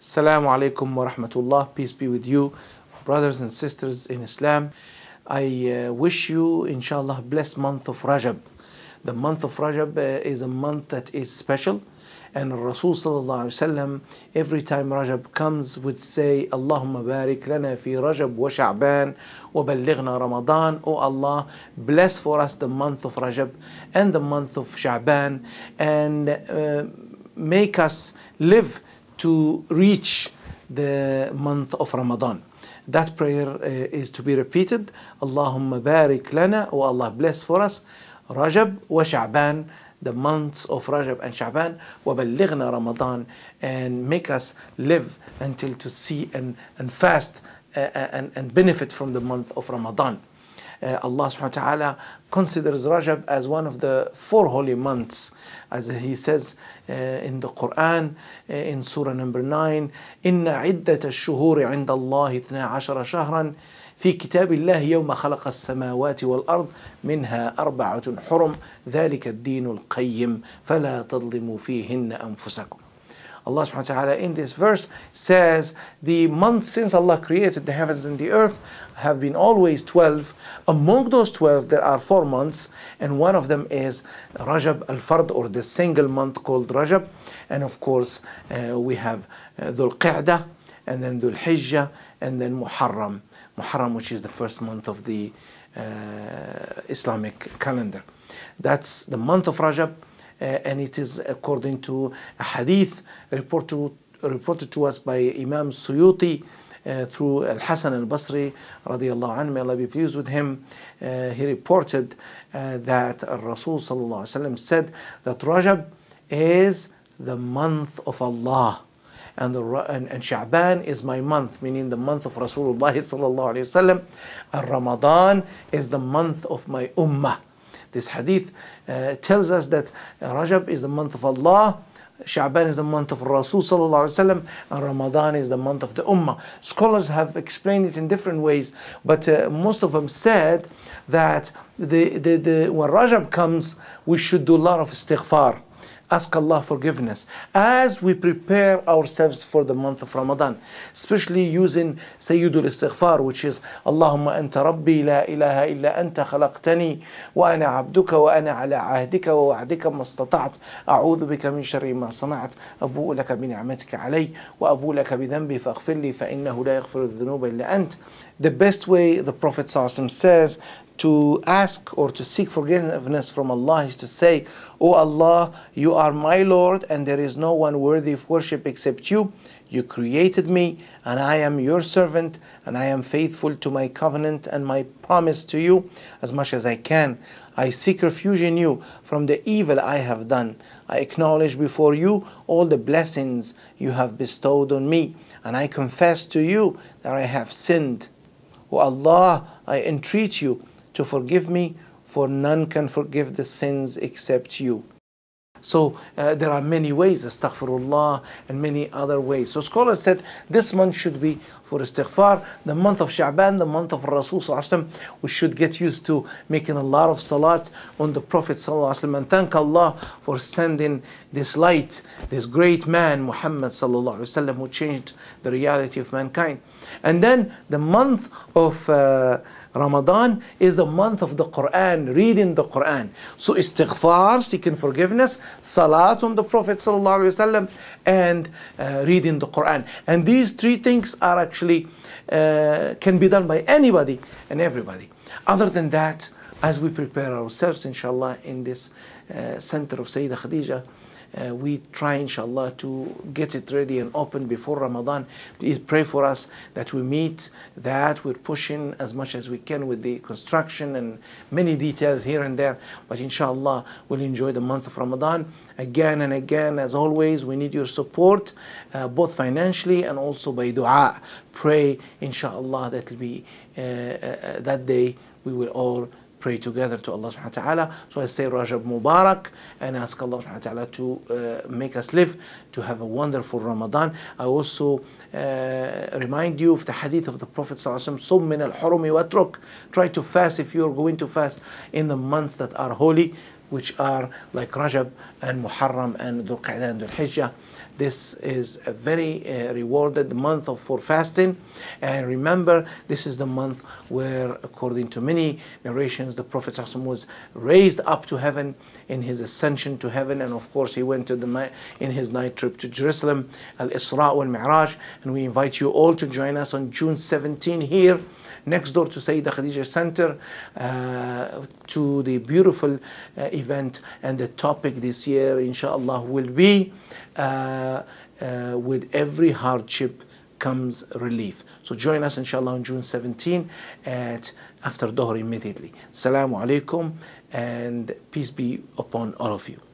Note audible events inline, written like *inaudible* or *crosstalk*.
Assalamu alaikum wa rahmatullah. Peace be with you, brothers and sisters in Islam. I uh, wish you, inshallah, blessed month of Rajab. The month of Rajab uh, is a month that is special. And Rasul every time Rajab comes, would say, Allahumma barik lana fi Rajab wa Sha'ban wa ballighna Ramadan. O Allah, bless for us the month of Rajab and the month of Sha'ban and uh, make us live to reach the month of Ramadan. That prayer uh, is to be repeated. Allahumma barik lana, O Allah bless for us Rajab wa Sha'ban, the months of Rajab and Sha'ban, wa ballighna Ramadan, and make us live until to see and, and fast uh, uh and, and benefit from the month of Ramadan. Uh, Allah subhanahu wa ta'ala considers Rajab as one of the four holy months, as He says uh, in the Quran, uh, in Surah number 9, إِنَّ عِدَّةَ الشُّهُورِ عِنْدَ اللَّهِ 12 شهرا في كتاب الله يوم خلق السماوات والأرض منها أربعة حرم ذلك الدين القيم فلا تظلموا فيهن أنفسكم Allah subhanahu wa ta'ala in this verse says, The months since Allah created the heavens and the earth have been always 12. Among those 12, there are four months, and one of them is Rajab al Fard, or the single month called Rajab. And of course, uh, we have uh, Dhul Qa'dah, and then Dhul Hijjah, and then Muharram. Muharram, which is the first month of the uh, Islamic calendar. That's the month of Rajab. Uh, and it is according to a hadith reported reported to us by Imam Suyuti uh, through Al Hasan al Basri, radiallahu may Allah be pleased with him, uh, he reported uh, that Rasul said that Rajab is the month of Allah. And, the, and, and Sha'ban is my month, meaning the month of Rasulullah *laughs* sallallahu Ramadan is the month of my ummah. This hadith uh, tells us that Rajab is the month of Allah, Sha'ban is the month of Rasul وسلم, and Ramadan is the month of the Ummah. Scholars have explained it in different ways, but uh, most of them said that the, the, the, when Rajab comes, we should do a lot of istighfar. ask Allah forgiveness as we prepare ourselves for the month of Ramadan, especially using Sayyidul Istighfar, which is Allahumma anta rabbi la ilaha illa anta khalaqtani wa ana abduka wa ana ala ahdika wa wa'dika istata'at a'udhu bika min sharri ma sana'at abu'u laka bi ni'matika alay wa abu'u laka bi dhanbi faghfir li fa innahu la yaghfiru dhunuba illa ant the best way the prophet says to ask or to seek forgiveness from Allah is to say, O oh Allah, you are my Lord, and there is no one worthy of worship except you. You created me, and I am your servant, and I am faithful to my covenant and my promise to you as much as I can. I seek refuge in you from the evil I have done. I acknowledge before you all the blessings you have bestowed on me, and I confess to you that I have sinned. O oh Allah, I entreat you to forgive me, for none can forgive the sins except you. So uh, there are many ways, astaghfirullah, and many other ways. So scholars said this month should be for istighfar, the month of Sha'ban, the month of Rasul we should get used to making a lot of salat on the Prophet and thank Allah for sending this light, this great man Muhammad who changed the reality of mankind. And then the month of uh, Ramadan is the month of the Quran, reading the Quran. So istighfar, seeking forgiveness, salat on the Prophet wasallam, and uh, reading the Quran. And these three things are actually, uh, can be done by anybody and everybody. Other than that, as we prepare ourselves, inshallah, in this uh, center of Sayyidah Khadija, uh, we try, inshallah, to get it ready and open before Ramadan. Please pray for us that we meet that. We're pushing as much as we can with the construction and many details here and there. But inshallah, we'll enjoy the month of Ramadan again and again. As always, we need your support, uh, both financially and also by dua. Pray, inshallah, that will be uh, uh, that day we will all pray together to Allah subhanahu wa ta'ala. So I say Rajab Mubarak and ask Allah subhanahu wa ta'ala to uh, make us live to have a wonderful Ramadan. I also uh, remind you of the hadith of the Prophet Sum al watruk. Try to fast if you are going to fast in the months that are holy, which are like Rajab and Muharram and Dhul Qa'dah and Dhul Hijjah. This is a very uh, rewarded month of, for fasting. And remember, this is the month where, according to many narrations, the Prophet was raised up to heaven in his ascension to heaven. And of course, he went to the in his night trip to Jerusalem, Al Isra wal Mi'raj. And we invite you all to join us on June 17 here next door to Sayyidah Khadija Center uh, to the beautiful uh, event. And the topic this year, inshallah, will be uh, uh with every hardship comes relief. So join us, inshallah, on June 17 at after Dohr immediately. Assalamu alaikum and peace be upon all of you.